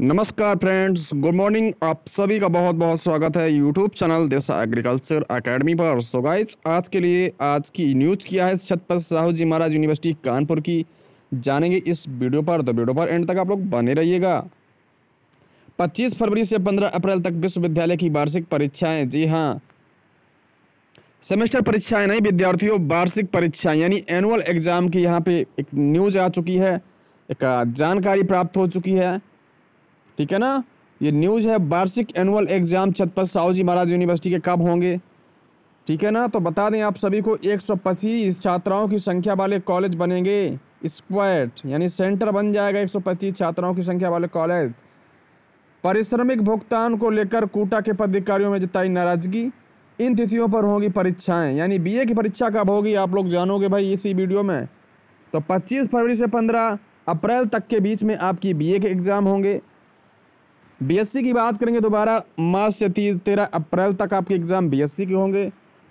नमस्कार friends good morning आप सभी का बहुत बहुत स्वागत है यूट्यूब चैनल देसा एग्रीकल्चर एकेडमी पर सो गाइस आज के लिए आज की न्यूज़ किया है छतपत साहू जी महाराज यूनिवर्सिटी कानपुर की जानेंगे इस वीडियो पर तो वीडियो पर एंड तक आप लोग बने रहिएगा 25 फरवरी से 15 अप्रैल तक विश्वविद्यालय की वार्षिक परीक्षाएँ जी हाँ सेमेस्टर परीक्षाएं नहीं विद्यार्थियों वार्षिक परीक्षाएं यानी एनुअल एग्ज़ाम की यहाँ पे एक न्यूज आ चुकी है एक जानकारी प्राप्त हो चुकी है ठीक है ना ये न्यूज़ है वार्षिक annual exam Chhatrapati Shahu ji Maharaj university के कब होंगे ठीक है ना तो बता दें आप सभी को पच्चीस छात्राओं की संख्या वाले कॉलेज बनेंगे स्क्वाट यानी सेंटर बन जाएगा पच्चीस छात्राओं की संख्या वाले कॉलेज पारिश्रमिक भुगतान को लेकर कोटा के पदाधिकारियों में जताई नाराजगी इन तिथियों पर होंगी परीक्षाएं यानी बीए की परीक्षा कब होगी आप लोग जानोगे भाई इसी वीडियो में तो 25 फरवरी से 15 अप्रैल तक के बीच में आपकी बीए के एग्ज़ाम होंगे बीएससी की बात करेंगे दोबारा मार्च से तीस तेरह अप्रैल तक आपके एग्ज़ाम बीएससी के होंगे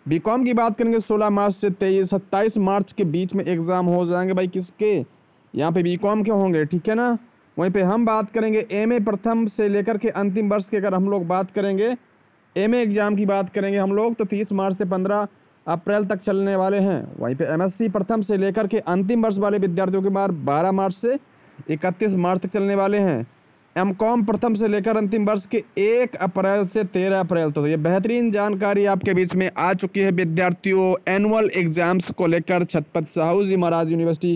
बीकॉम की बात करेंगे सोलह मार्च से तेईस सत्ताईस मार्च के बीच में एग्ज़ाम हो जाएंगे भाई किसके यहाँ पे बीकॉम के होंगे ठीक है ना वहीं पे हम बात करेंगे एमए प्रथम से लेकर के अंतिम वर्ष के अगर हम लोग बात करेंगे एम एग्ज़ाम की बात करेंगे हम लोग तो तीस मार्च से पंद्रह अप्रैल तक चलने वाले हैं वहीं पर एम प्रथम से लेकर के अंतिम वर्ष वाले विद्यार्थियों के बाद बारह मार्च से इकतीस मार्च तक चलने वाले हैं एम कॉम प्रथम से लेकर अंतिम वर्ष के एक अप्रैल से तेरह अप्रैल तक तो ये बेहतरीन जानकारी आपके बीच में आ चुकी है विद्यार्थियों एनुअल एग्जाम्स को लेकर छतपत साहू जी महाराज यूनिवर्सिटी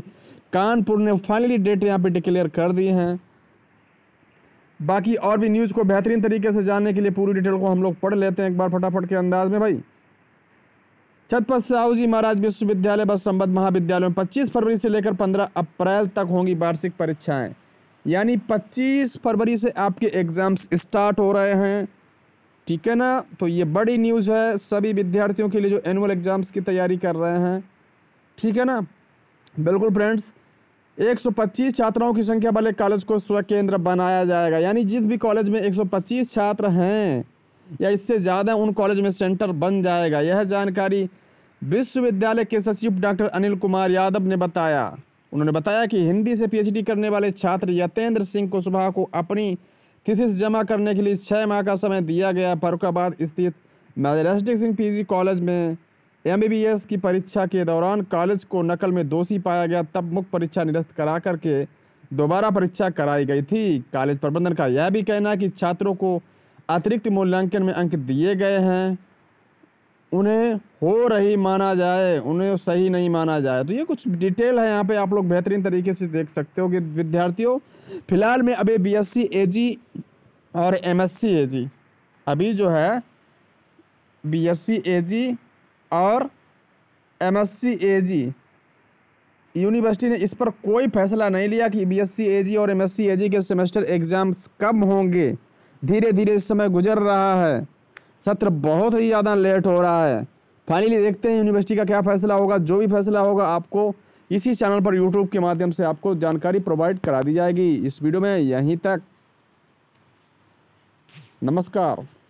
कानपुर ने फाइनली डेट यहाँ पे डिक्लेयर कर दिए हैं बाकी और भी न्यूज़ को बेहतरीन तरीके से जानने के लिए पूरी डिटेल को हम लोग पढ़ लेते हैं एक बार फटाफट के अंदाज में भाई छतपत साहू जी महाराज विश्वविद्यालय बस संबद्ध महाविद्यालय में 25 फरवरी से लेकर 15 अप्रैल तक होंगी वार्षिक परीक्षाएं यानी पच्चीस फरवरी से आपके एग्ज़ाम्स स्टार्ट हो रहे हैं ठीक है ना तो ये बड़ी न्यूज़ है सभी विद्यार्थियों के लिए जो एनुअल एग्ज़ाम्स की तैयारी कर रहे हैं ठीक है ना बिल्कुल फ्रेंड्स 125 छात्राओं की संख्या वाले कॉलेज को स्व केंद्र बनाया जाएगा यानी जिस भी कॉलेज में 125 छात्र हैं या इससे ज़्यादा उन कॉलेज में सेंटर बन जाएगा यह जानकारी विश्वविद्यालय के सचिव डॉक्टर अनिल कुमार यादव ने बताया उन्होंने बताया कि हिंदी से पीएचडी करने वाले छात्र यतेंद्र सिंह कुशवाहा को अपनी थीसिस जमा करने के लिए छः माह का समय दिया गया फरुखाबाद स्थित मैजरेस्टिक सिंह पीजी कॉलेज में एमबीबीएस की परीक्षा के दौरान कॉलेज को नकल में दोषी पाया गया तब मुख्य परीक्षा निरस्त करा करके दोबारा परीक्षा कराई गई थी कॉलेज प्रबंधन का यह भी कहना है कि छात्रों को अतिरिक्त मूल्यांकन में अंक दिए गए हैं उन्हें हो रही माना जाए उन्हें सही नहीं माना जाए तो ये कुछ डिटेल है यहाँ पे आप लोग बेहतरीन तरीके से देख सकते हो कि विद्यार्थियों फिलहाल में अभी बी एस और एम एस सी अभी जो है बी एस सी और एम एस सी यूनिवर्सिटी ने इस पर कोई फैसला नहीं लिया कि बी एस और एम एस के सेमेस्टर एग्ज़ाम्स कब होंगे धीरे धीरे समय गुजर रहा है सत्र बहुत ही ज़्यादा लेट हो रहा है फाइनली देखते हैं यूनिवर्सिटी का क्या फैसला होगा जो भी फैसला होगा आपको इसी चैनल पर यूट्यूब के माध्यम से आपको जानकारी प्रोवाइड करा दी जाएगी इस वीडियो में यहीं तक नमस्कार